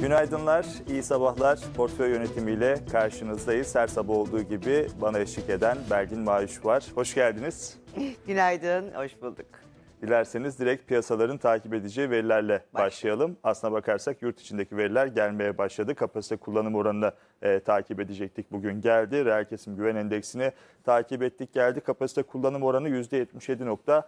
Günaydınlar, iyi sabahlar. Portföy yönetimiyle karşınızdayız. Her sabah olduğu gibi bana eşlik eden Belgin Maaş var. Hoş geldiniz. Günaydın, hoş bulduk. Dilerseniz direkt piyasaların takip edeceği verilerle başlayalım. Aslına bakarsak yurt içindeki veriler gelmeye başladı. Kapasite kullanım oranını e, takip edecektik. Bugün geldi. Reel kesim güven endeksini takip ettik geldi. Kapasite kullanım oranı %77.1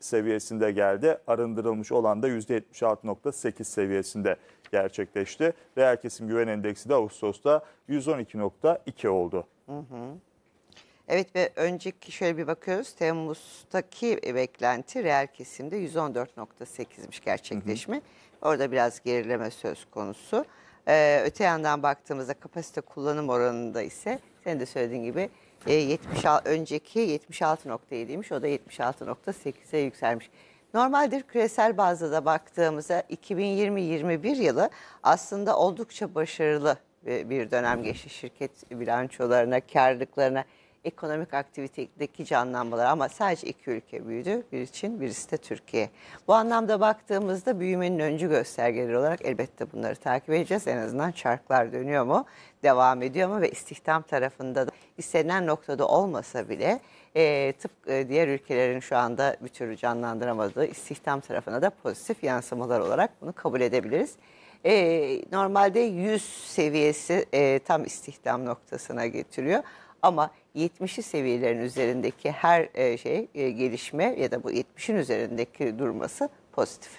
seviyesinde geldi. Arındırılmış olan da %76.8 seviyesinde gerçekleşti. Reel kesim güven endeksi de Ağustos'ta 112.2 oldu. Hı hı. Evet ve önceki şöyle bir bakıyoruz. Temmuz'taki beklenti reel kesimde 114.8'miş gerçekleşme. Hı hı. Orada biraz gerileme söz konusu. Ee, öte yandan baktığımızda kapasite kullanım oranında ise senin de söylediğin gibi e, 76, önceki 76.7'ymiş o da 76.8'e yükselmiş. Normaldir küresel bazda da baktığımızda 2020-21 yılı aslında oldukça başarılı e, bir dönem geçti şirket bilançolarına, karlılıklarına, ekonomik aktivitedeki canlanmalar ama sadece iki ülke büyüdü. biri Çin, birisi de Türkiye. Bu anlamda baktığımızda büyümenin öncü göstergeleri olarak elbette bunları takip edeceğiz. En azından çarklar dönüyor mu, devam ediyor mu ve istihdam tarafında da istenilen noktada olmasa bile ee, e, tıpkı diğer ülkelerin şu anda bir türlü canlandıramadığı istihdam tarafına da pozitif yansımalar olarak bunu kabul edebiliriz. E, normalde 100 seviyesi e, tam istihdam noktasına getiriyor ama 70'li seviyelerin üzerindeki her e, şey e, gelişme ya da bu 70'in üzerindeki durması pozitif.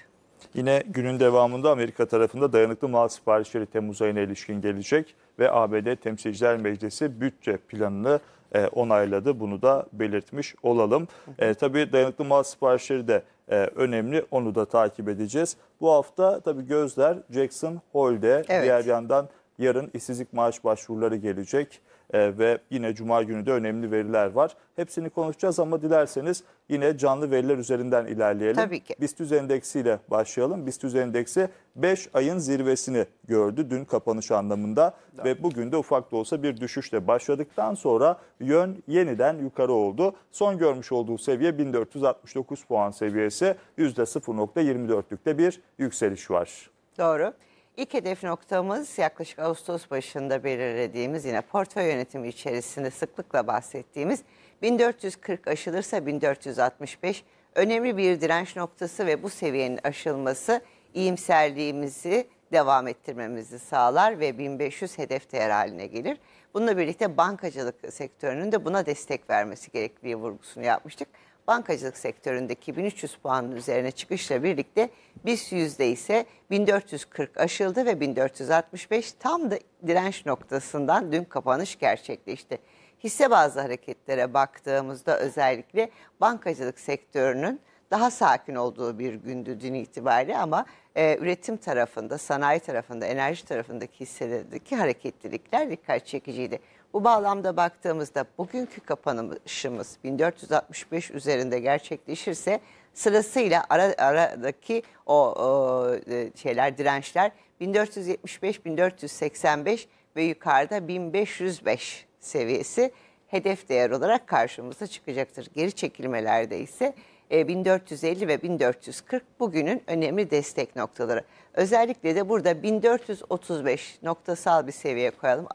Yine günün devamında Amerika tarafında dayanıklı mal siparişleri Temmuz ayına ilişkin gelecek ve ABD Temsilciler Meclisi bütçe planını e, onayladı. Bunu da belirtmiş olalım. E, tabii dayanıklı mal siparişleri de e, önemli. Onu da takip edeceğiz. Bu hafta tabii gözler Jackson Hole'de. Evet. Diğer yandan yarın işsizlik maaş başvuruları gelecek e, ve yine Cuma günü de önemli veriler var. Hepsini konuşacağız ama dilerseniz yine canlı veriler üzerinden ilerleyelim. Tabii ki. BIST endeksi ile başlayalım. BIST endeksi 5 ayın zirvesini gördü dün kapanış anlamında evet. ve bugün de ufak da olsa bir düşüşle başladıktan sonra yön yeniden yukarı oldu. Son görmüş olduğu seviye 1469 puan seviyesi %0.24'lükte bir yükseliş var. Doğru. İlk hedef noktamız yaklaşık Ağustos başında belirlediğimiz yine portföy yönetimi içerisinde sıklıkla bahsettiğimiz 1440 aşılırsa 1465 önemli bir direnç noktası ve bu seviyenin aşılması iyimserliğimizi devam ettirmemizi sağlar ve 1500 hedef değer haline gelir. Bununla birlikte bankacılık sektörünün de buna destek vermesi gerektiği vurgusunu yapmıştık bankacılık sektöründeki 1300 puanın üzerine çıkışla birlikte BIST yüzde ise 1440 aşıldı ve 1465 tam da direnç noktasından dün kapanış gerçekleşti. Hisse bazlı hareketlere baktığımızda özellikle bankacılık sektörünün daha sakin olduğu bir gündü dün itibariyle ama e, üretim tarafında, sanayi tarafında, enerji tarafındaki hisselerdeki hareketlilikler dikkat çekiciydi. Bu bağlamda baktığımızda bugünkü kapanışımız 1465 üzerinde gerçekleşirse sırasıyla ara, aradaki o, o e, şeyler dirençler 1475, 1485 ve yukarıda 1505 seviyesi hedef değer olarak karşımıza çıkacaktır. Geri çekilmelerde ise 1450 e, ve 1440 bugünün önemli destek noktaları. Özellikle de burada 1435 noktasal bir seviye koyalım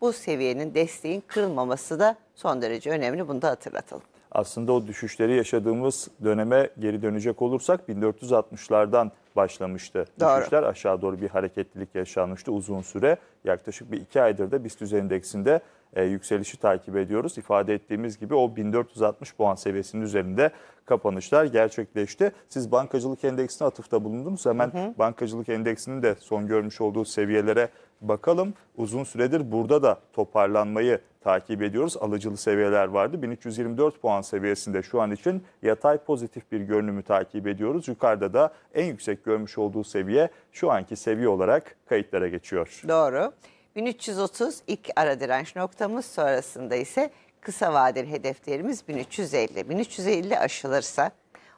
bu seviyenin desteğin kırılmaması da son derece önemli. Bunu da hatırlatalım. Aslında o düşüşleri yaşadığımız döneme geri dönecek olursak 1460'lardan başlamıştı. Doğru. Düşüşler aşağı doğru bir hareketlilik yaşanmıştı uzun süre. Yaklaşık bir iki aydır da BIST endeksinde e, yükselişi takip ediyoruz. İfade ettiğimiz gibi o 1460 puan seviyesinin üzerinde kapanışlar gerçekleşti. Siz bankacılık endeksine atıfta bulundunuz. Hemen hı hı. bankacılık endeksinin de son görmüş olduğu seviyelere bakalım. Uzun süredir burada da toparlanmayı takip ediyoruz. Alıcılı seviyeler vardı. 1324 puan seviyesinde şu an için yatay pozitif bir görünümü takip ediyoruz. Yukarıda da en yüksek görmüş olduğu seviye şu anki seviye olarak kayıtlara geçiyor. Doğru. 1330 ilk ara direnç noktamız sonrasında ise kısa vadeli hedeflerimiz 1350. 1350 aşılırsa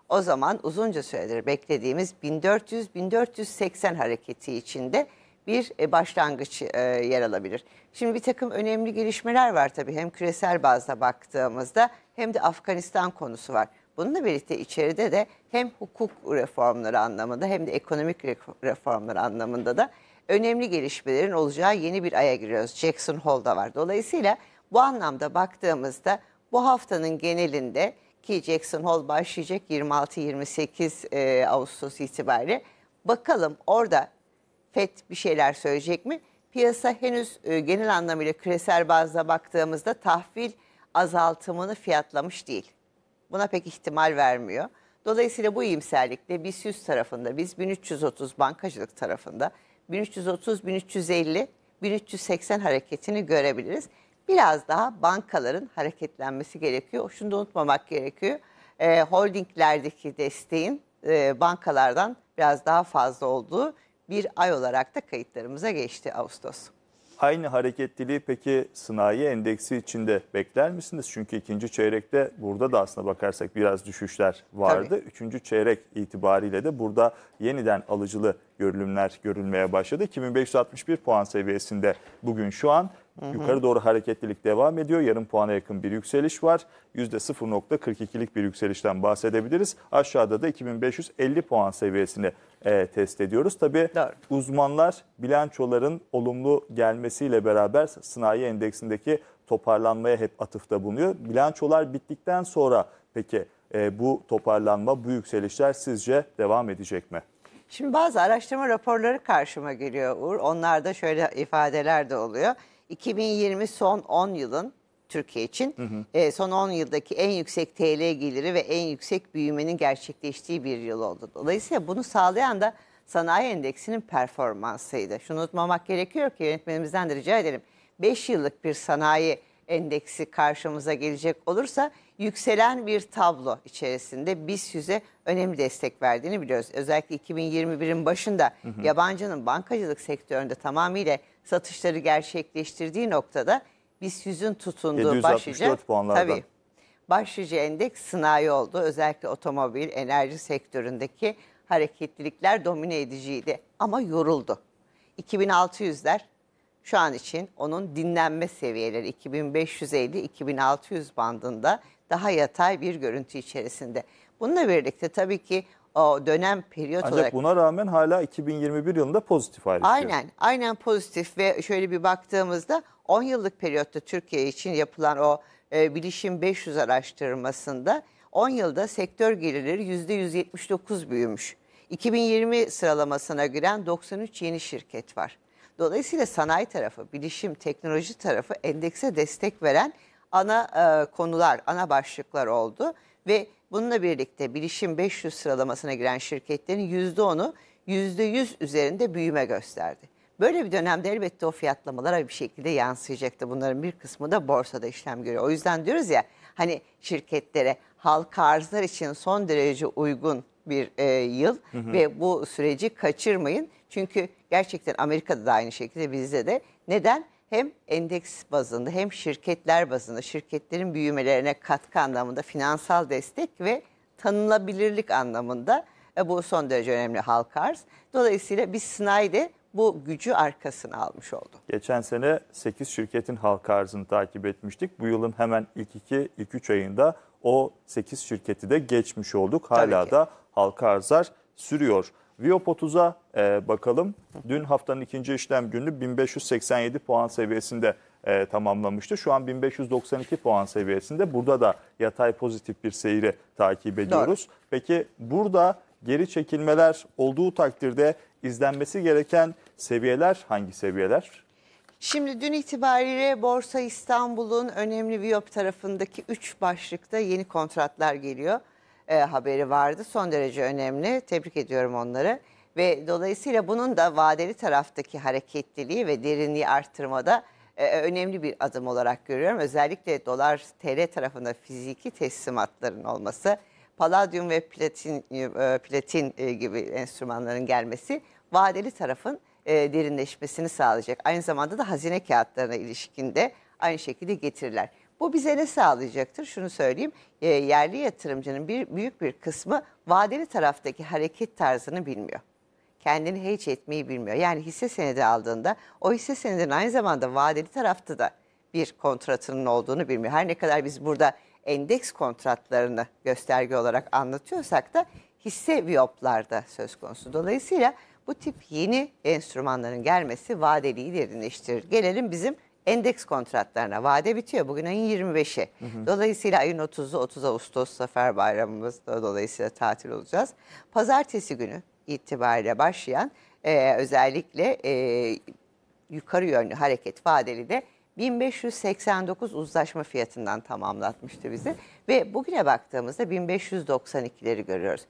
o zaman uzunca süredir beklediğimiz 1400-1480 hareketi içinde bir e, başlangıç e, yer alabilir. Şimdi bir takım önemli gelişmeler var tabii hem küresel bazda baktığımızda hem de Afganistan konusu var. Bununla birlikte içeride de hem hukuk reformları anlamında hem de ekonomik reformları anlamında da önemli gelişmelerin olacağı yeni bir aya giriyoruz. Jackson Hole'da var. Dolayısıyla bu anlamda baktığımızda bu haftanın genelinde ki Jackson Hole başlayacak 26-28 e, Ağustos itibariyle. Bakalım orada FED bir şeyler söyleyecek mi? Piyasa henüz e, genel anlamıyla küresel bazda baktığımızda tahvil azaltımını fiyatlamış değil. Buna pek ihtimal vermiyor. Dolayısıyla bu iyimserlikle biz 100 tarafında, biz 1330 bankacılık tarafında 1330-1350, 1380 hareketini görebiliriz. Biraz daha bankaların hareketlenmesi gerekiyor. Şunu da unutmamak gerekiyor. E, holdinglerdeki desteğin e, bankalardan biraz daha fazla olduğu bir ay olarak da kayıtlarımıza geçti Ağustos. Aynı hareketliliği peki sınai endeksi içinde bekler misiniz? Çünkü ikinci çeyrekte burada da aslında bakarsak biraz düşüşler vardı. Tabii. Üçüncü çeyrek itibariyle de burada yeniden alıcılı görünümler görülmeye başladı. 2561 puan seviyesinde bugün şu an Hı hı. Yukarı doğru hareketlilik devam ediyor. Yarım puana yakın bir yükseliş var. %0.42'lik bir yükselişten bahsedebiliriz. Aşağıda da 2550 puan seviyesini e, test ediyoruz. Tabii uzmanlar bilançoların olumlu gelmesiyle beraber sınai endeksindeki toparlanmaya hep atıfta bulunuyor. Bilançolar bittikten sonra peki e, bu toparlanma, bu yükselişler sizce devam edecek mi? Şimdi bazı araştırma raporları karşıma geliyor Uğur. Onlarda şöyle ifadeler de oluyor. 2020 son 10 yılın Türkiye için hı hı. E, son 10 yıldaki en yüksek TL geliri ve en yüksek büyümenin gerçekleştiği bir yıl oldu. Dolayısıyla bunu sağlayan da sanayi endeksinin performansıydı. Şunu unutmamak gerekiyor ki yönetmenimizden de rica edelim. 5 yıllık bir sanayi endeksi karşımıza gelecek olursa yükselen bir tablo içerisinde biz size önemli destek verdiğini biliyoruz. Özellikle 2021'in başında hı hı. yabancının bankacılık sektöründe tamamıyla satışları gerçekleştirdiği noktada biz yüzün tutunduğu başlıca puanlarda. Tabii, başlıca endeks sınai oldu. Özellikle otomobil, enerji sektöründeki hareketlilikler domine ediciydi ama yoruldu. 2600'ler şu an için onun dinlenme seviyeleri 2550-2600 bandında daha yatay bir görüntü içerisinde. Bununla birlikte tabii ki o dönem periyot Ancak olarak. buna rağmen hala 2021 yılında pozitif ayrışıyor. Aynen, aynen pozitif ve şöyle bir baktığımızda 10 yıllık periyotta Türkiye için yapılan o e, bilişim 500 araştırmasında 10 yılda sektör gelirleri %179 büyümüş. 2020 sıralamasına giren 93 yeni şirket var. Dolayısıyla sanayi tarafı, bilişim, teknoloji tarafı endekse destek veren ana e, konular, ana başlıklar oldu ve Bununla birlikte bilişim 500 sıralamasına giren şirketlerin %10'u %100 üzerinde büyüme gösterdi. Böyle bir dönemde elbette o fiyatlamalara bir şekilde yansıyacaktı. Bunların bir kısmı da borsada işlem görüyor. O yüzden diyoruz ya hani şirketlere halka arzlar için son derece uygun bir e, yıl hı hı. ve bu süreci kaçırmayın. Çünkü gerçekten Amerika'da da aynı şekilde bizde de. Neden? hem endeks bazında hem şirketler bazında şirketlerin büyümelerine katkı anlamında finansal destek ve tanınabilirlik anlamında e, bu son derece önemli halka arz. Dolayısıyla biz Sınay'de bu gücü arkasına almış oldu. Geçen sene 8 şirketin halka arzını takip etmiştik. Bu yılın hemen ilk 2, ilk 3 ayında o 8 şirketi de geçmiş olduk. Hala da halka arzlar sürüyor. Vio 30'a e, bakalım. Dün haftanın ikinci işlem günü 1587 puan seviyesinde e, tamamlamıştı. Şu an 1592 puan seviyesinde. Burada da yatay pozitif bir seyri takip ediyoruz. Doğru. Peki burada geri çekilmeler olduğu takdirde izlenmesi gereken seviyeler hangi seviyeler? Şimdi dün itibariyle Borsa İstanbul'un önemli Viop tarafındaki 3 başlıkta yeni kontratlar geliyor e, haberi vardı. Son derece önemli. Tebrik ediyorum onları. Ve dolayısıyla bunun da vadeli taraftaki hareketliliği ve derinliği arttırmada e, önemli bir adım olarak görüyorum. Özellikle dolar TL tarafında fiziki teslimatların olması, paladyum ve platin, e, platin e, gibi enstrümanların gelmesi vadeli tarafın e, derinleşmesini sağlayacak. Aynı zamanda da hazine kağıtlarına ilişkinde aynı şekilde getiriler. Bu bize ne sağlayacaktır? Şunu söyleyeyim. E, yerli yatırımcının bir büyük bir kısmı vadeli taraftaki hareket tarzını bilmiyor. Kendini hiç etmeyi bilmiyor. Yani hisse senedi aldığında o hisse senedinin aynı zamanda vadeli tarafta da bir kontratının olduğunu bilmiyor. Her ne kadar biz burada endeks kontratlarını gösterge olarak anlatıyorsak da hisse viyoplarda söz konusu. Dolayısıyla bu tip yeni enstrümanların gelmesi vadeliyi derinleştirir. Gelelim bizim endeks kontratlarına vade bitiyor. Bugün ayın 25'i. Dolayısıyla ayın 30'u 30 Ağustos Zafer Bayramımız dolayısıyla tatil olacağız. Pazartesi günü itibariyle başlayan e, özellikle e, yukarı yönlü hareket vadeli de 1589 uzlaşma fiyatından tamamlatmıştı bizi. Ve bugüne baktığımızda 1592'leri görüyoruz.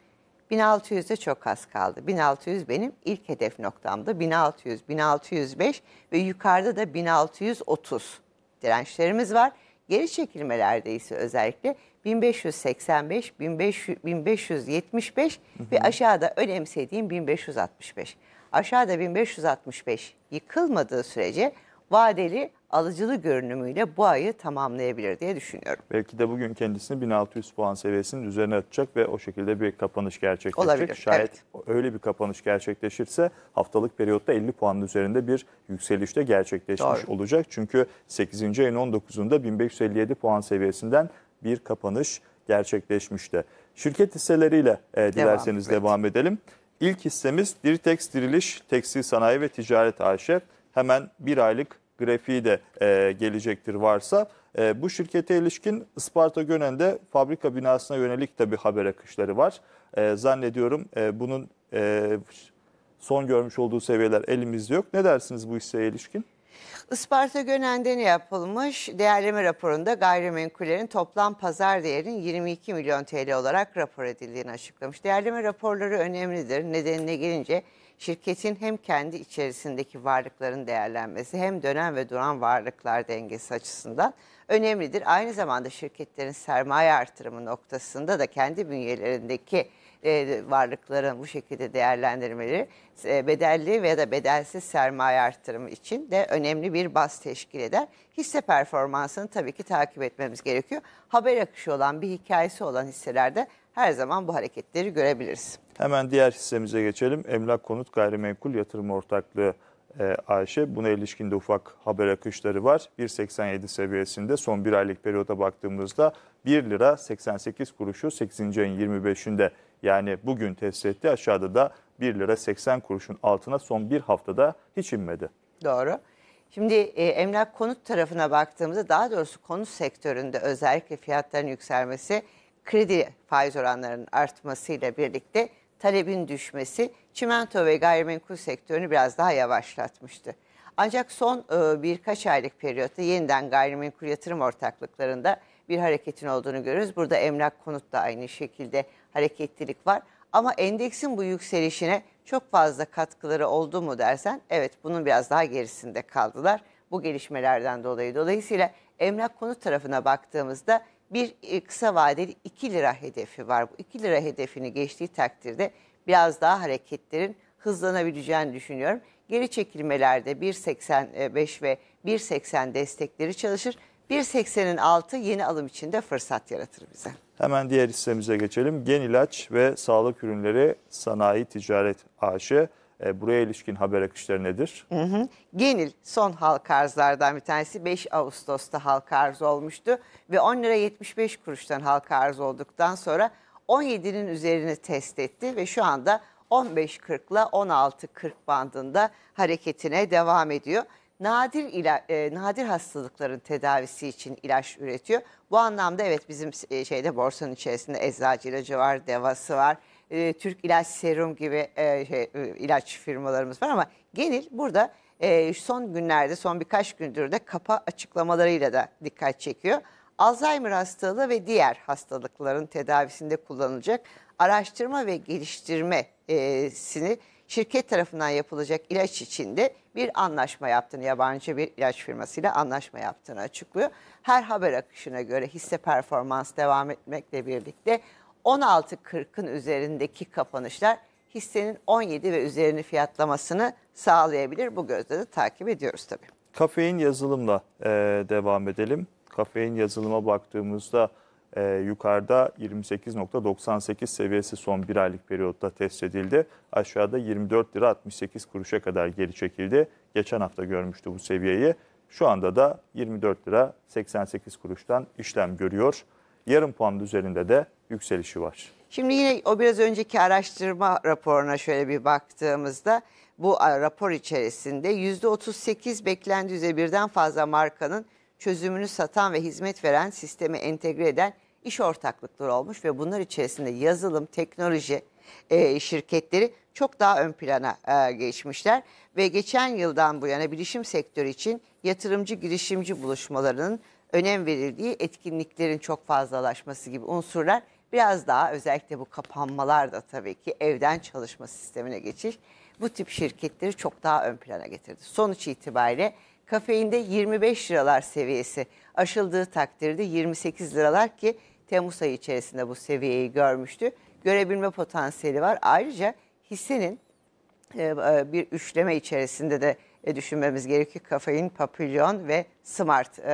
1600'e çok az kaldı. 1600 benim ilk hedef noktamda. 1600, 1605 ve yukarıda da 1630 dirençlerimiz var. Geri çekilmelerde ise özellikle 1585, 1500, 1575 hı hı. ve aşağıda önemsediğim 1565. Aşağıda 1565 yıkılmadığı sürece vadeli alıcılı görünümüyle bu ayı tamamlayabilir diye düşünüyorum. Belki de bugün kendisini 1600 puan seviyesinin üzerine atacak ve o şekilde bir kapanış gerçekleşecek. Olabilir, Şayet evet. öyle bir kapanış gerçekleşirse haftalık periyotta 50 puanın üzerinde bir yükselişte gerçekleşmiş Doğru. olacak. Çünkü 8. ayın 19'unda 1557 puan seviyesinden bir kapanış gerçekleşmişti. Şirket hisseleriyle e, dilerseniz devam, devam edelim. İlk hissemiz Diritex Diriliş Tekstil Sanayi ve Ticaret AŞ. E hemen bir aylık grafiği de e, gelecektir varsa. E, bu şirkete ilişkin Isparta Gönen'de fabrika binasına yönelik de bir haber akışları var. E, zannediyorum e, bunun e, son görmüş olduğu seviyeler elimizde yok. Ne dersiniz bu hisseye ilişkin? Isparta Gönen'de ne yapılmış? Değerleme raporunda gayrimenkullerin toplam pazar değerinin 22 milyon TL olarak rapor edildiğini açıklamış. Değerleme raporları önemlidir. Nedenine gelince şirketin hem kendi içerisindeki varlıkların değerlenmesi hem dönem ve duran varlıklar dengesi açısından önemlidir. Aynı zamanda şirketlerin sermaye artırımı noktasında da kendi bünyelerindeki e, varlıkların bu şekilde değerlendirmeleri e, bedelli veya da bedelsiz sermaye artırımı için de önemli bir baz teşkil eder. Hisse performansını tabii ki takip etmemiz gerekiyor. Haber akışı olan bir hikayesi olan hisselerde her zaman bu hareketleri görebiliriz. Hemen diğer hissemize geçelim. Emlak Konut Gayrimenkul Yatırım Ortaklığı e, AŞ. E. Buna ilişkin de ufak haber akışları var. 1.87 seviyesinde son bir aylık periyoda baktığımızda 1 lira 88 kuruşu 8. ayın 25'inde yani bugün test etti. Aşağıda da 1 lira 80 kuruşun altına son bir haftada hiç inmedi. Doğru. Şimdi e, emlak konut tarafına baktığımızda daha doğrusu konut sektöründe özellikle fiyatların yükselmesi kredi faiz oranlarının artmasıyla birlikte talebin düşmesi çimento ve gayrimenkul sektörünü biraz daha yavaşlatmıştı. Ancak son e, birkaç aylık periyotta yeniden gayrimenkul yatırım ortaklıklarında bir hareketin olduğunu görürüz. Burada emlak konut da aynı şekilde hareketlilik var. Ama endeksin bu yükselişine çok fazla katkıları oldu mu dersen evet bunun biraz daha gerisinde kaldılar. Bu gelişmelerden dolayı dolayısıyla emlak konut tarafına baktığımızda bir e, kısa vadeli 2 lira hedefi var. Bu 2 lira hedefini geçtiği takdirde biraz daha hareketlerin hızlanabileceğini düşünüyorum. Geri çekilmelerde 1.85 ve 1.80 destekleri çalışır. 1.80'in altı yeni alım için de fırsat yaratır bize. Hemen diğer hissemize geçelim. Gen ilaç ve sağlık ürünleri sanayi ticaret aşı. E, buraya ilişkin haber akışları nedir? Hı hı. Genil son halka arzlardan bir tanesi 5 Ağustos'ta halka arz olmuştu ve 10 lira 75 kuruştan halka arz olduktan sonra 17'nin üzerine test etti ve şu anda 15.40 ile 16.40 bandında hareketine devam ediyor. Nadir ila, e, nadir hastalıkların tedavisi için ilaç üretiyor. Bu anlamda evet bizim e, şeyde borsanın içerisinde eczacı ilacı var, devası var e, Türk İlaç Serum gibi e, şey, e, ilaç firmalarımız var ama Genil burada e, son günlerde, son birkaç gündür de kapa açıklamalarıyla da dikkat çekiyor. Alzheimer hastalığı ve diğer hastalıkların tedavisinde kullanılacak araştırma ve geliştirmesini e, şirket tarafından yapılacak ilaç için de bir anlaşma yaptığını, yabancı bir ilaç firmasıyla anlaşma yaptığını açıklıyor. Her haber akışına göre hisse performans devam etmekle birlikte 16.40'ın üzerindeki kapanışlar hissenin 17 ve üzerini fiyatlamasını sağlayabilir. Bu gözle de takip ediyoruz tabii. Kafein yazılımla e, devam edelim. Kafein yazılıma baktığımızda e, yukarıda 28.98 seviyesi son bir aylık periyotta test edildi. Aşağıda 24 lira 68 kuruşa kadar geri çekildi. Geçen hafta görmüştü bu seviyeyi. Şu anda da 24 lira 88 kuruştan işlem görüyor yarım puan üzerinde de yükselişi var. Şimdi yine o biraz önceki araştırma raporuna şöyle bir baktığımızda bu rapor içerisinde %38 beklendi üzere birden fazla markanın çözümünü satan ve hizmet veren sisteme entegre eden iş ortaklıkları olmuş ve bunlar içerisinde yazılım, teknoloji e, şirketleri çok daha ön plana e, geçmişler ve geçen yıldan bu yana bilişim sektörü için yatırımcı girişimci buluşmalarının önem verildiği etkinliklerin çok fazlalaşması gibi unsurlar biraz daha özellikle bu kapanmalar da tabii ki evden çalışma sistemine geçiş bu tip şirketleri çok daha ön plana getirdi. Sonuç itibariyle kafeinde 25 liralar seviyesi aşıldığı takdirde 28 liralar ki Temmuz ayı içerisinde bu seviyeyi görmüştü. Görebilme potansiyeli var. Ayrıca hissenin e, e, bir üçleme içerisinde de e, düşünmemiz gerekiyor. Kafein, papilyon ve smart. E,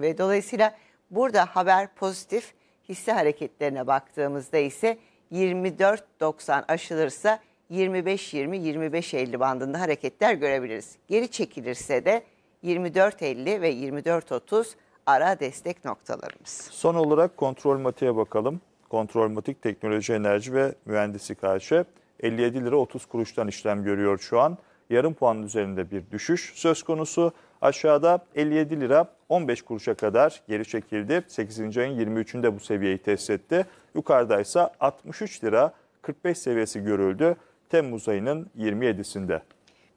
ve dolayısıyla burada haber pozitif hisse hareketlerine baktığımızda ise 24.90 aşılırsa 25 20 25 bandında hareketler görebiliriz. Geri çekilirse de 24.50 ve 24.30 ara destek noktalarımız. Son olarak kontrol matiğe bakalım. Kontrol matik teknoloji enerji ve mühendislik AŞ 57 e. lira 30 kuruştan işlem görüyor şu an yarım puanın üzerinde bir düşüş söz konusu. Aşağıda 57 lira 15 kuruşa kadar geri çekildi. 8. ayın 23'ünde bu seviyeyi test etti. Yukarıda ise 63 lira 45 seviyesi görüldü Temmuz ayının 27'sinde.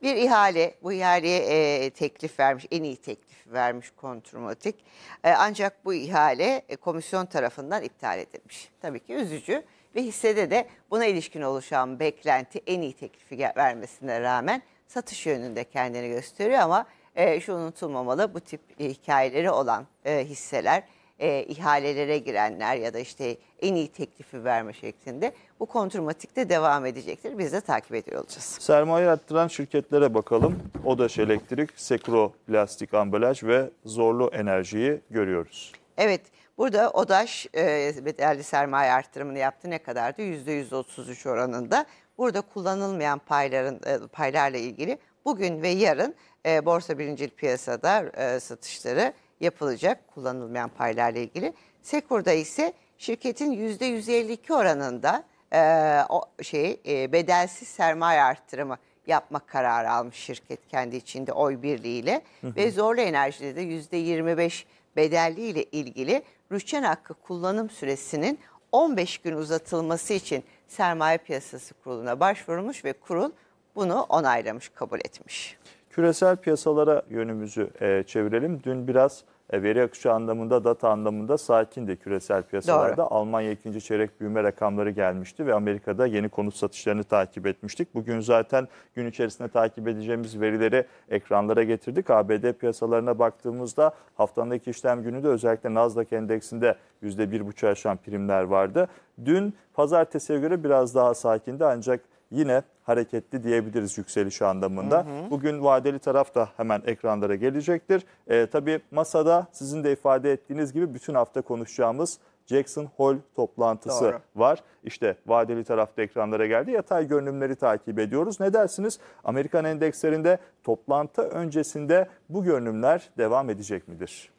Bir ihale, bu ihaleye e, teklif vermiş, en iyi teklif vermiş Kontrmatik. E, ancak bu ihale e, komisyon tarafından iptal edilmiş. Tabii ki üzücü ve hissede de buna ilişkin oluşan beklenti en iyi teklifi vermesine rağmen satış yönünde kendini gösteriyor ama e, şu unutulmamalı bu tip hikayeleri olan e, hisseler e, ihalelere girenler ya da işte en iyi teklifi verme şeklinde bu kontrmatik de devam edecektir. Biz de takip ediyor olacağız. Sermaye arttıran şirketlere bakalım. Odaş Elektrik, Sekro Plastik Ambalaj ve Zorlu Enerji'yi görüyoruz. Evet burada Odaş e, bedelli sermaye arttırımını yaptı. Ne kadardı? %133 oranında burada kullanılmayan payların e, paylarla ilgili bugün ve yarın e, borsa birincil piyasada e, satışları yapılacak kullanılmayan paylarla ilgili. Sekur'da ise şirketin %152 oranında e, o şey e, bedelsiz sermaye arttırımı yapmak kararı almış şirket kendi içinde oy birliğiyle ve Zorlu Enerji'de de %25 bedelli ile ilgili rüşçen hakkı kullanım süresinin 15 gün uzatılması için Sermaye Piyasası Kurulu'na başvurmuş ve kurul bunu onaylamış, kabul etmiş. Küresel piyasalara yönümüzü e, çevirelim. Dün biraz e, veri akışı anlamında, data anlamında sakindi küresel piyasalarda. Doğru. Almanya ikinci çeyrek büyüme rakamları gelmişti ve Amerika'da yeni konut satışlarını takip etmiştik. Bugün zaten gün içerisinde takip edeceğimiz verileri ekranlara getirdik. ABD piyasalarına baktığımızda haftanın işlem günü de özellikle Nasdaq endeksinde %1,5 aşan primler vardı. Dün pazartesiye göre biraz daha sakindi ancak yine hareketli diyebiliriz yükseliş anlamında. Hı hı. Bugün vadeli taraf da hemen ekranlara gelecektir. E, tabii masada sizin de ifade ettiğiniz gibi bütün hafta konuşacağımız Jackson Hole toplantısı Doğru. var. İşte vadeli tarafta ekranlara geldi. Yatay görünümleri takip ediyoruz. Ne dersiniz? Amerikan endekslerinde toplantı öncesinde bu görünümler devam edecek midir?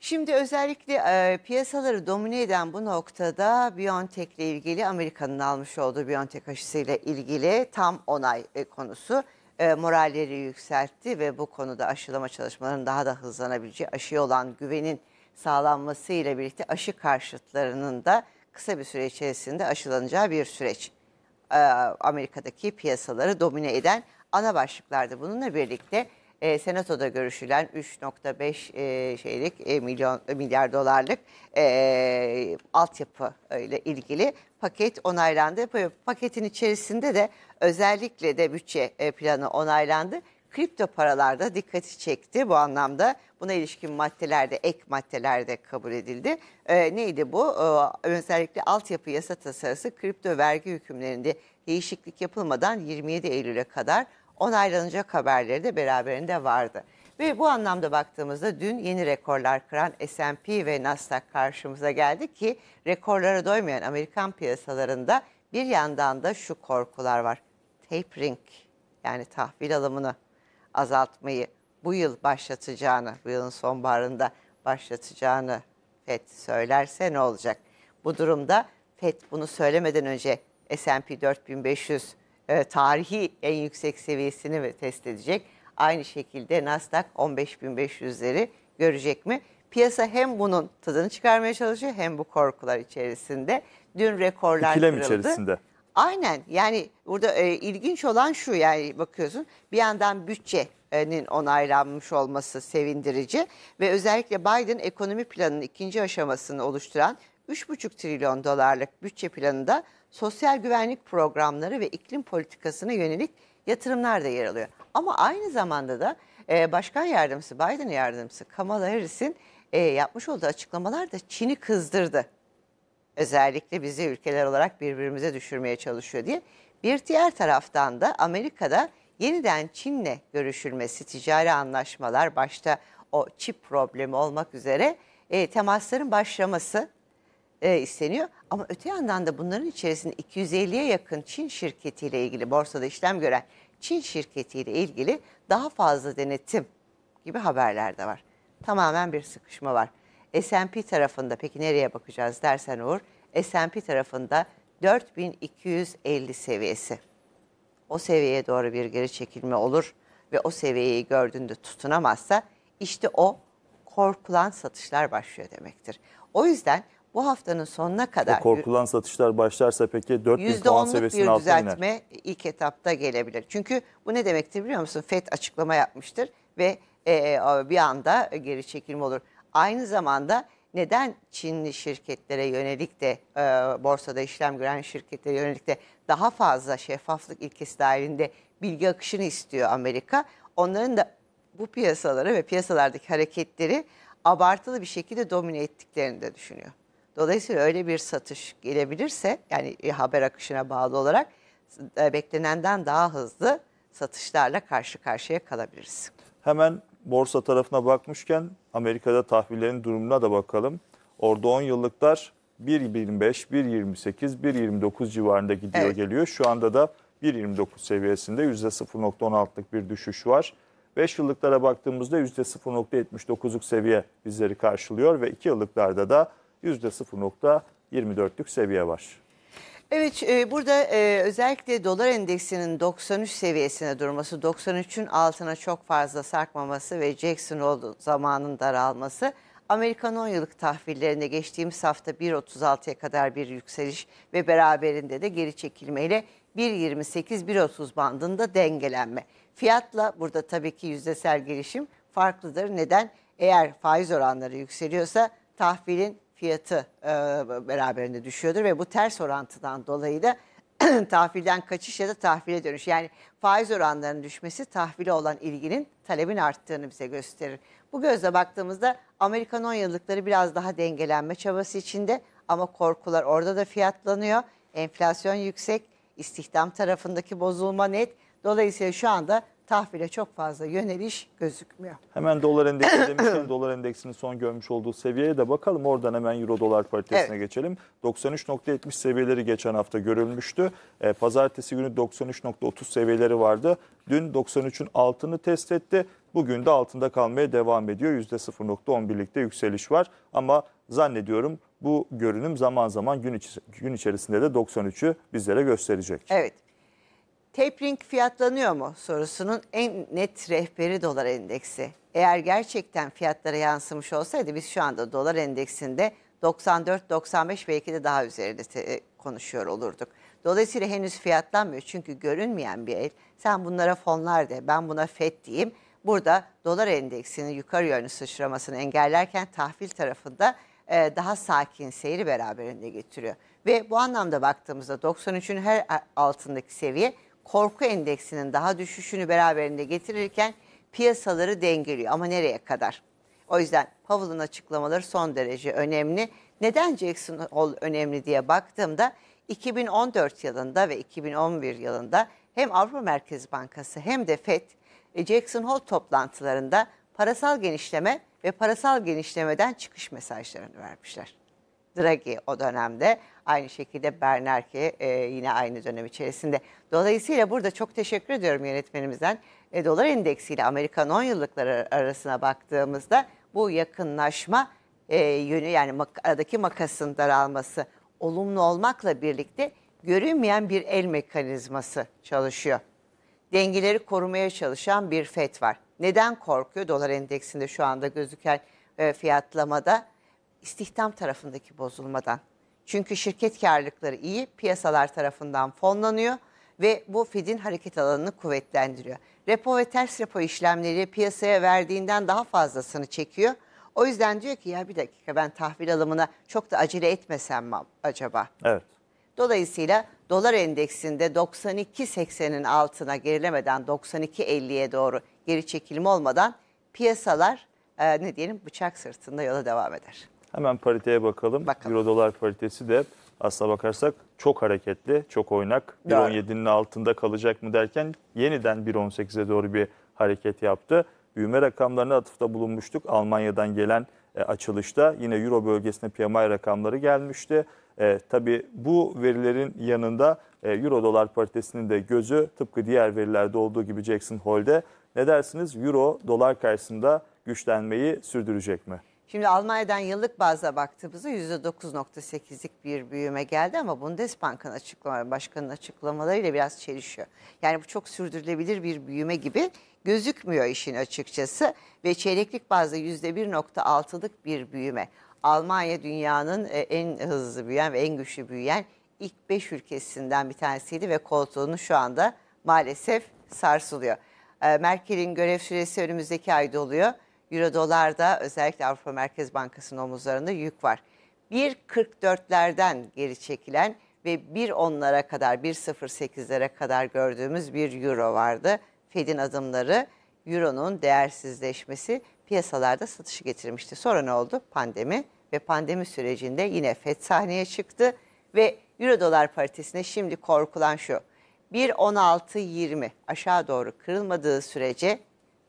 Şimdi özellikle e, piyasaları domine eden bu noktada Biontech ile ilgili Amerika'nın almış olduğu Biontech aşısıyla ilgili tam onay e, konusu e, moralleri yükseltti ve bu konuda aşılama çalışmalarının daha da hızlanabileceği aşıya olan güvenin sağlanmasıyla birlikte aşı karşıtlarının da kısa bir süre içerisinde aşılanacağı bir süreç. E, Amerika'daki piyasaları domine eden ana başlıklarda bununla birlikte e, Senato'da görüşülen 3.5 e, şeylik e, milyon e, milyar dolarlık e, altyapı ile ilgili paket onaylandı. Paketin içerisinde de özellikle de bütçe e, planı onaylandı. Kripto paralarda dikkati çekti bu anlamda. Buna ilişkin maddelerde, ek maddelerde kabul edildi. E, neydi bu? E, özellikle altyapı yasa tasarısı kripto vergi hükümlerinde değişiklik yapılmadan 27 Eylül'e kadar onaylanacak haberleri de beraberinde vardı. Ve bu anlamda baktığımızda dün yeni rekorlar kıran S&P ve Nasdaq karşımıza geldi ki rekorlara doymayan Amerikan piyasalarında bir yandan da şu korkular var. Tapering yani tahvil alımını azaltmayı bu yıl başlatacağını, bu yılın sonbaharında başlatacağını FED söylerse ne olacak? Bu durumda FED bunu söylemeden önce S&P 4500 e, tarihi en yüksek seviyesini ve test edecek. Aynı şekilde Nasdaq 15.500'leri görecek mi? Piyasa hem bunun tadını çıkarmaya çalışıyor hem bu korkular içerisinde. Dün rekorlar İkilem kırıldı. içerisinde. Aynen yani burada e, ilginç olan şu yani bakıyorsun bir yandan bütçenin onaylanmış olması sevindirici ve özellikle Biden ekonomi planının ikinci aşamasını oluşturan 3,5 trilyon dolarlık bütçe planında sosyal güvenlik programları ve iklim politikasına yönelik yatırımlar da yer alıyor. Ama aynı zamanda da e, Başkan Yardımcısı Biden Yardımcısı Kamala Harris'in e, yapmış olduğu açıklamalar da Çin'i kızdırdı. Özellikle bizi ülkeler olarak birbirimize düşürmeye çalışıyor diye. Bir diğer taraftan da Amerika'da yeniden Çin'le görüşülmesi, ticari anlaşmalar başta o çip problemi olmak üzere e, temasların başlaması e, isteniyor. Ama öte yandan da bunların içerisinde 250'ye yakın Çin şirketiyle ilgili borsada işlem gören Çin şirketiyle ilgili daha fazla denetim gibi haberler de var. Tamamen bir sıkışma var. S&P tarafında peki nereye bakacağız dersen Uğur, S&P tarafında 4250 seviyesi. O seviyeye doğru bir geri çekilme olur ve o seviyeyi gördüğünde tutunamazsa işte o korkulan satışlar başlıyor demektir. O yüzden bu haftanın sonuna kadar. O korkulan satışlar başlarsa peki 4000 puan seviyesinin altına %10'luk bir düzeltme ilk etapta gelebilir. Çünkü bu ne demektir biliyor musun? FED açıklama yapmıştır ve e, bir anda geri çekilme olur. Aynı zamanda neden Çinli şirketlere yönelik de e, borsada işlem gören şirketlere yönelik de daha fazla şeffaflık ilkesi dahilinde bilgi akışını istiyor Amerika? Onların da bu piyasaları ve piyasalardaki hareketleri abartılı bir şekilde domine ettiklerini de düşünüyor. Dolayısıyla öyle bir satış gelebilirse yani e, haber akışına bağlı olarak e, beklenenden daha hızlı satışlarla karşı karşıya kalabiliriz. Hemen borsa tarafına bakmışken Amerika'da tahvillerin durumuna da bakalım. Orada 10 yıllıklar 1.25, 1.28, 1.29 civarında gidiyor evet. geliyor. Şu anda da 1.29 seviyesinde %0.16'lık bir düşüş var. 5 yıllıklara baktığımızda %0.79'luk seviye bizleri karşılıyor ve 2 yıllıklarda da %0.24'lük seviye var. Evet e, burada e, özellikle dolar endeksinin 93 seviyesine durması, 93'ün altına çok fazla sarkmaması ve Jackson Hole zamanın daralması Amerikan 10 yıllık tahvillerinde geçtiğimiz hafta 1.36'ya kadar bir yükseliş ve beraberinde de geri çekilmeyle 1.28-1.30 bandında dengelenme. Fiyatla burada tabii ki yüzdesel gelişim farklıdır. Neden? Eğer faiz oranları yükseliyorsa tahvilin fiyatı e, beraberinde düşüyordur ve bu ters orantıdan dolayı da tahvilden kaçış ya da tahvile dönüş. Yani faiz oranlarının düşmesi tahvile olan ilginin talebin arttığını bize gösterir. Bu gözle baktığımızda Amerikan 10 yıllıkları biraz daha dengelenme çabası içinde ama korkular orada da fiyatlanıyor. Enflasyon yüksek, istihdam tarafındaki bozulma net. Dolayısıyla şu anda tahvile çok fazla yöneliş gözükmüyor. Hemen dolar endeksi demişken dolar endeksinin son görmüş olduğu seviyeye de bakalım. Oradan hemen euro dolar paritesine evet. geçelim. 93.70 seviyeleri geçen hafta görülmüştü. E, pazartesi günü 93.30 seviyeleri vardı. Dün 93'ün altını test etti. Bugün de altında kalmaya devam ediyor. %0.11'likte yükseliş var. Ama zannediyorum bu görünüm zaman zaman gün, içi gün içerisinde de 93'ü bizlere gösterecek. Evet. Tapering fiyatlanıyor mu sorusunun en net rehberi dolar endeksi. Eğer gerçekten fiyatlara yansımış olsaydı biz şu anda dolar endeksinde 94-95 belki de daha üzerinde e, konuşuyor olurduk. Dolayısıyla henüz fiyatlanmıyor çünkü görünmeyen bir el. Sen bunlara fonlar de ben buna FED diyeyim. Burada dolar endeksinin yukarı yönlü sıçramasını engellerken tahvil tarafında e, daha sakin seyri beraberinde getiriyor. Ve bu anlamda baktığımızda 93'ün her altındaki seviye korku endeksinin daha düşüşünü beraberinde getirirken piyasaları dengeliyor ama nereye kadar? O yüzden Powell'ın açıklamaları son derece önemli. Neden Jackson Hole önemli diye baktığımda 2014 yılında ve 2011 yılında hem Avrupa Merkez Bankası hem de FED e, Jackson Hole toplantılarında parasal genişleme ve parasal genişlemeden çıkış mesajlarını vermişler. Draghi o dönemde. Aynı şekilde Bernanke e, yine aynı dönem içerisinde. Dolayısıyla burada çok teşekkür ediyorum yönetmenimizden. E, dolar endeksiyle Amerikan 10 yıllıkları arasına baktığımızda bu yakınlaşma e, yönü yani mak aradaki makasın daralması olumlu olmakla birlikte görünmeyen bir el mekanizması çalışıyor. Dengeleri korumaya çalışan bir FED var. Neden korkuyor? Dolar endeksinde şu anda gözüken e, fiyatlamada istihdam tarafındaki bozulmadan. Çünkü şirket karlılıkları iyi, piyasalar tarafından fonlanıyor ve bu Fed'in hareket alanını kuvvetlendiriyor. Repo ve ters repo işlemleri piyasaya verdiğinden daha fazlasını çekiyor. O yüzden diyor ki ya bir dakika ben tahvil alımına çok da acele etmesem mi acaba? Evet. Dolayısıyla dolar endeksinde 92.80'in altına gerilemeden 92.50'ye doğru geri çekilme olmadan piyasalar e, ne diyelim bıçak sırtında yola devam eder. Hemen pariteye bakalım. bakalım. Euro dolar paritesi de aslına bakarsak çok hareketli, çok oynak. 1.17'nin altında kalacak mı derken yeniden 1.18'e doğru bir hareket yaptı. Büyüme rakamlarına atıfta bulunmuştuk. Almanya'dan gelen e, açılışta yine Euro bölgesine PMI rakamları gelmişti. E, tabii bu verilerin yanında e, Euro dolar paritesinin de gözü tıpkı diğer verilerde olduğu gibi Jackson Hole'de. Ne dersiniz? Euro dolar karşısında güçlenmeyi sürdürecek mi? Şimdi Almanya'dan yıllık bazda baktığımızda %9.8'lik bir büyüme geldi ama Bundesbank'ın açıklamaları, başkanın açıklamalarıyla biraz çelişiyor. Yani bu çok sürdürülebilir bir büyüme gibi gözükmüyor işin açıkçası ve çeyreklik bazda %1.6'lık bir büyüme. Almanya dünyanın e, en hızlı büyüyen ve en güçlü büyüyen ilk 5 ülkesinden bir tanesiydi ve koltuğunu şu anda maalesef sarsılıyor. E, Merkel'in görev süresi önümüzdeki ayda oluyor. Euro dolarda özellikle Avrupa Merkez Bankası'nın omuzlarında yük var. 1.44'lerden geri çekilen ve 1.10'lara kadar 1.08'lere kadar gördüğümüz bir euro vardı. Fed'in adımları euronun değersizleşmesi piyasalarda satışı getirmişti. Sonra ne oldu? Pandemi ve pandemi sürecinde yine FED sahneye çıktı ve euro dolar paritesine şimdi korkulan şu. 1.16.20 aşağı doğru kırılmadığı sürece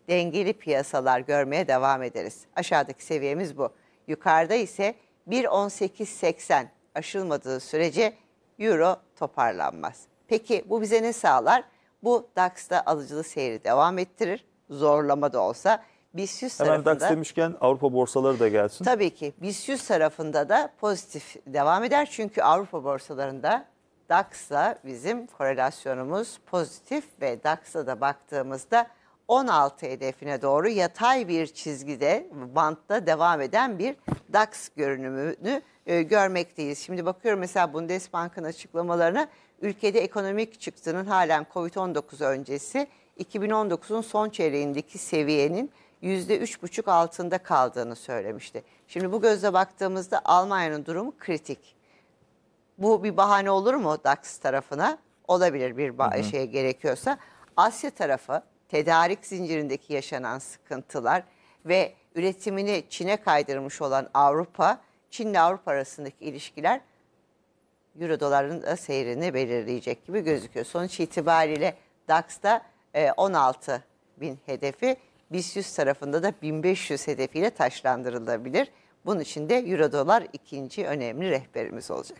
dengeli piyasalar görmeye devam ederiz. Aşağıdaki seviyemiz bu. Yukarıda ise 1.18.80 aşılmadığı sürece euro toparlanmaz. Peki bu bize ne sağlar? Bu DAX'ta alıcılı seyri devam ettirir. Zorlama da olsa BIST 100 Hemen tarafında... DAX demişken Avrupa borsaları da gelsin. Tabii ki BIST 100 tarafında da pozitif devam eder. Çünkü Avrupa borsalarında DAX'la bizim korelasyonumuz pozitif ve DAX'a da baktığımızda 16 hedefine doğru yatay bir çizgide bantta devam eden bir DAX görünümünü e, görmekteyiz. Şimdi bakıyorum mesela Bundesbank'ın açıklamalarına ülkede ekonomik çıktının halen Covid-19 öncesi 2019'un son çeyreğindeki seviyenin %3,5 altında kaldığını söylemişti. Şimdi bu gözle baktığımızda Almanya'nın durumu kritik. Bu bir bahane olur mu DAX tarafına? Olabilir bir şey gerekiyorsa. Asya tarafı tedarik zincirindeki yaşanan sıkıntılar ve üretimini Çin'e kaydırmış olan Avrupa, Çin'le Avrupa arasındaki ilişkiler Euro doların da seyrini belirleyecek gibi gözüküyor. Sonuç itibariyle DAX'da 16 e, bin hedefi, BIST 100 tarafında da 1500 hedefiyle taşlandırılabilir. Bunun için de Euro dolar ikinci önemli rehberimiz olacak.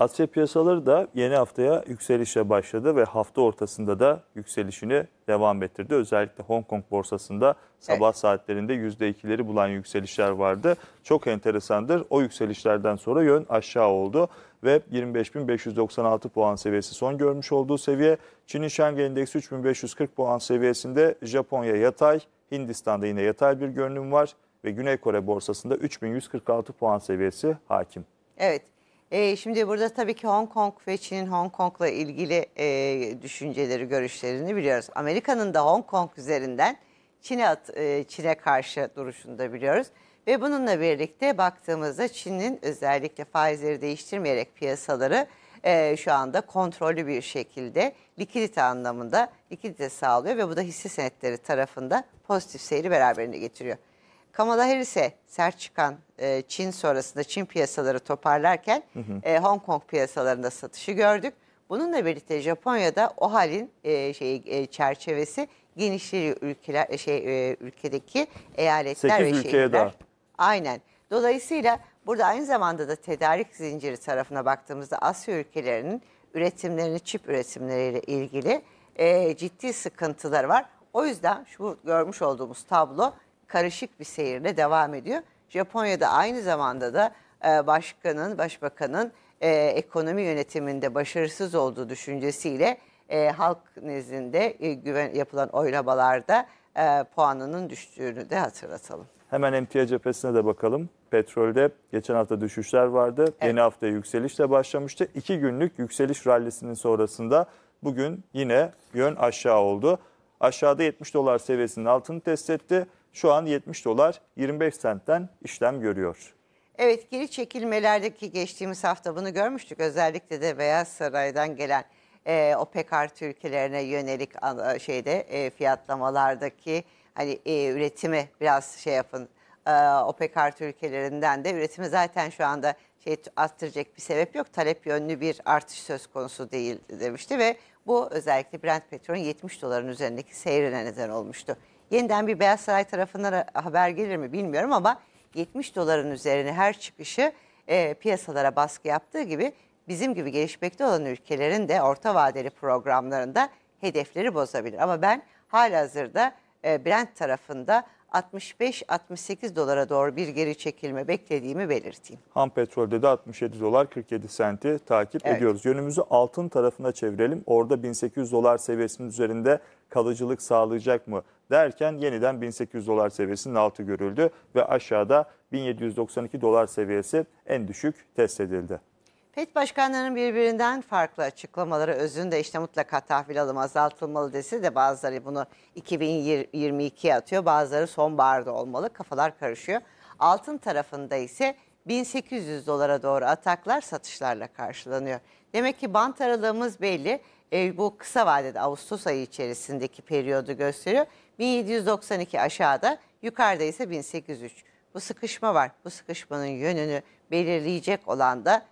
Asya piyasaları da yeni haftaya yükselişe başladı ve hafta ortasında da yükselişini devam ettirdi. Özellikle Hong Kong borsasında sabah evet. saatlerinde %2'leri bulan yükselişler vardı. Çok enteresandır. O yükselişlerden sonra yön aşağı oldu ve 25.596 puan seviyesi son görmüş olduğu seviye. Çin'in Şangay Endeksi 3540 puan seviyesinde Japonya yatay, Hindistan'da yine yatay bir görünüm var ve Güney Kore borsasında 3146 puan seviyesi hakim. Evet. E, şimdi burada tabii ki Hong Kong ve Çin'in Hong Kong'la ilgili e, düşünceleri, görüşlerini biliyoruz. Amerika'nın da Hong Kong üzerinden Çin'e e, Çin'e karşı duruşunu da biliyoruz. Ve bununla birlikte baktığımızda Çin'in özellikle faizleri değiştirmeyerek piyasaları e, şu anda kontrollü bir şekilde likidite anlamında likidite sağlıyor ve bu da hisse senetleri tarafında pozitif seyri beraberinde getiriyor. Kamala Harris'e sert çıkan e, Çin sonrasında Çin piyasaları toparlarken hı hı. E, Hong Kong piyasalarında satışı gördük. Bununla birlikte Japonya'da o halin e, şey e, çerçevesi genişliyor ülkeler e, şey e, ülkedeki eyaletler ve şehirler. Daha. Aynen. Dolayısıyla burada aynı zamanda da tedarik zinciri tarafına baktığımızda Asya ülkelerinin üretimlerini çip üretimleriyle ilgili e, ciddi sıkıntılar var. O yüzden şu görmüş olduğumuz tablo karışık bir seyirle devam ediyor. Japonya'da aynı zamanda da e, başkanın, başbakanın e, ekonomi yönetiminde başarısız olduğu düşüncesiyle e, halk nezdinde güven, yapılan oylamalarda e, puanının düştüğünü de hatırlatalım. Hemen emtia cephesine de bakalım. Petrolde geçen hafta düşüşler vardı. Evet. Yeni hafta yükselişle başlamıştı. İki günlük yükseliş rallisinin sonrasında bugün yine yön aşağı oldu. Aşağıda 70 dolar seviyesinin altını test etti şu an 70 dolar 25 sentten işlem görüyor. Evet geri çekilmelerdeki geçtiğimiz hafta bunu görmüştük. Özellikle de Beyaz Saray'dan gelen e, OPEC artı ülkelerine yönelik şeyde e, fiyatlamalardaki hani e, üretimi biraz şey yapın. E, OPEC artı ülkelerinden de üretimi zaten şu anda şey arttıracak bir sebep yok. Talep yönlü bir artış söz konusu değil demişti ve bu özellikle Brent petrolün 70 doların üzerindeki seyrine neden olmuştu yeniden bir Beyaz Saray tarafından haber gelir mi bilmiyorum ama 70 doların üzerine her çıkışı e, piyasalara baskı yaptığı gibi bizim gibi gelişmekte olan ülkelerin de orta vadeli programlarında hedefleri bozabilir. Ama ben hala hazırda e, Brent tarafında 65-68 dolara doğru bir geri çekilme beklediğimi belirteyim. Ham petrolde de 67 dolar 47 senti takip evet. ediyoruz. Yönümüzü altın tarafına çevirelim. Orada 1800 dolar seviyesinin üzerinde kalıcılık sağlayacak mı derken yeniden 1800 dolar seviyesinin altı görüldü ve aşağıda 1792 dolar seviyesi en düşük test edildi. FED başkanlarının birbirinden farklı açıklamaları özünde işte mutlaka tahvil alımı azaltılmalı dese de bazıları bunu 2022'ye atıyor bazıları sonbaharda olmalı kafalar karışıyor. Altın tarafında ise 1800 dolara doğru ataklar satışlarla karşılanıyor. Demek ki bant aralığımız belli. E, bu kısa vadede Ağustos ayı içerisindeki periyodu gösteriyor. 1792 aşağıda yukarıda ise 1803. Bu sıkışma var. Bu sıkışmanın yönünü belirleyecek olan da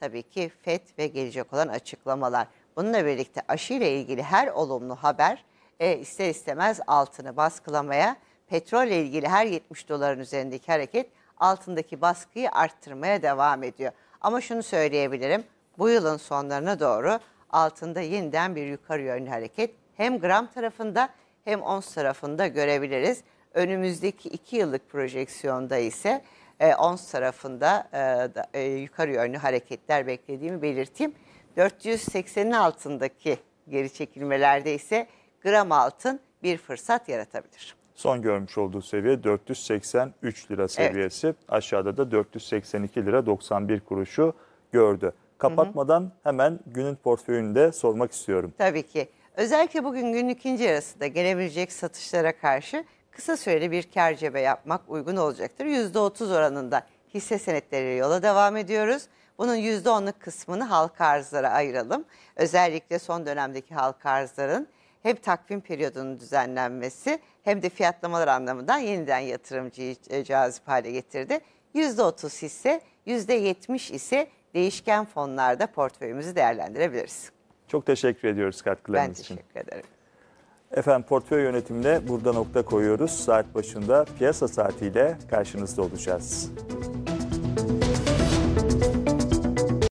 tabii ki FED ve gelecek olan açıklamalar. Bununla birlikte aşıyla ilgili her olumlu haber e, ister istemez altını baskılamaya, petrolle ilgili her 70 doların üzerindeki hareket altındaki baskıyı arttırmaya devam ediyor. Ama şunu söyleyebilirim, bu yılın sonlarına doğru altında yeniden bir yukarı yönlü hareket hem gram tarafında hem ons tarafında görebiliriz. Önümüzdeki iki yıllık projeksiyonda ise e, ons tarafında e, e, yukarı yönlü hareketler beklediğimi belirteyim. 480'in altındaki geri çekilmelerde ise gram altın bir fırsat yaratabilir. Son görmüş olduğu seviye 483 lira seviyesi. Evet. Aşağıda da 482 lira 91 kuruşu gördü. Kapatmadan hı hı. hemen günün portföyünü de sormak istiyorum. Tabii ki. Özellikle bugün günün ikinci yarısında gelebilecek satışlara karşı kısa süreli bir kar cebe yapmak uygun olacaktır. %30 oranında hisse senetleri yola devam ediyoruz. Bunun %10'luk kısmını halka arzlara ayıralım. Özellikle son dönemdeki halka arzların hem takvim periyodunun düzenlenmesi hem de fiyatlamalar anlamından yeniden yatırımcıyı e, cazip hale getirdi. %30 hisse, %70 ise değişken fonlarda portföyümüzü değerlendirebiliriz. Çok teşekkür ediyoruz katkılarınız için. Ben teşekkür için. ederim. Efendim portföy yönetimine burada nokta koyuyoruz. Saat başında piyasa saatiyle karşınızda olacağız.